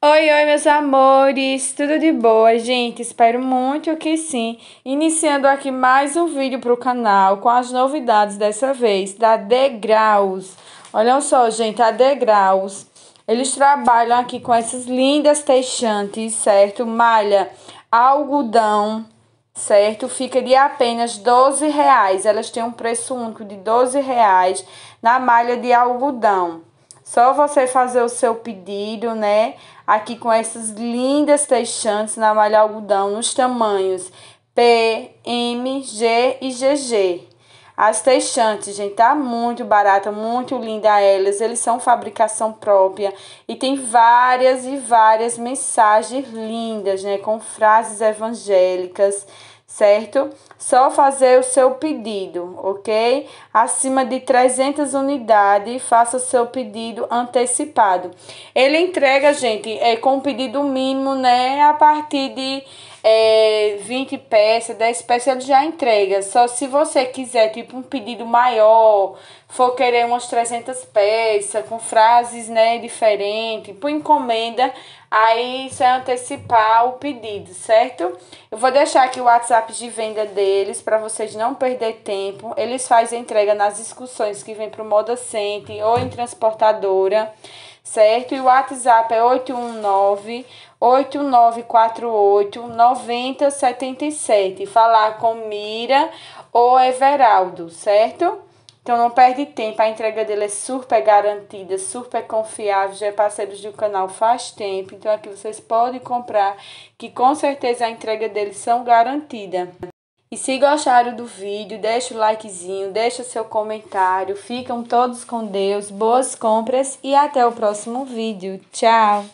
Oi, oi, meus amores! Tudo de boa, gente? Espero muito que sim! Iniciando aqui mais um vídeo para o canal com as novidades dessa vez da Degraus. Olham só, gente, a Degraus. Eles trabalham aqui com essas lindas texantes, certo? Malha algodão, certo? Fica de apenas 12 reais. Elas têm um preço único de 12 reais na malha de algodão só você fazer o seu pedido, né? Aqui com essas lindas textantes na malha algodão, nos tamanhos P, M, G e GG. As textantes, gente, tá muito barata, muito linda elas. Eles são fabricação própria e tem várias e várias mensagens lindas, né? Com frases evangélicas certo? Só fazer o seu pedido, ok? Acima de 300 unidades, faça o seu pedido antecipado. Ele entrega, gente, é, com pedido mínimo, né? A partir de é, 20 peças, 10 peças, ele já entrega. Só se você quiser, tipo, um pedido maior, for querer umas 300 peças, com frases, né, diferentes, por encomenda, aí você é antecipar o pedido, certo? Eu vou deixar aqui o WhatsApp de venda deles, para vocês não perder tempo. Eles fazem entrega nas excursões que vem pro Moda Center ou em transportadora certo? E o WhatsApp é 819 8948 9077. Falar com Mira ou Everaldo, certo? Então não perde tempo, a entrega dele é super garantida, super confiável, já é parceiro do canal faz tempo. Então aqui vocês podem comprar, que com certeza a entrega deles são garantida. E se gostaram do vídeo, deixa o likezinho, deixa o seu comentário. Ficam todos com Deus, boas compras e até o próximo vídeo. Tchau!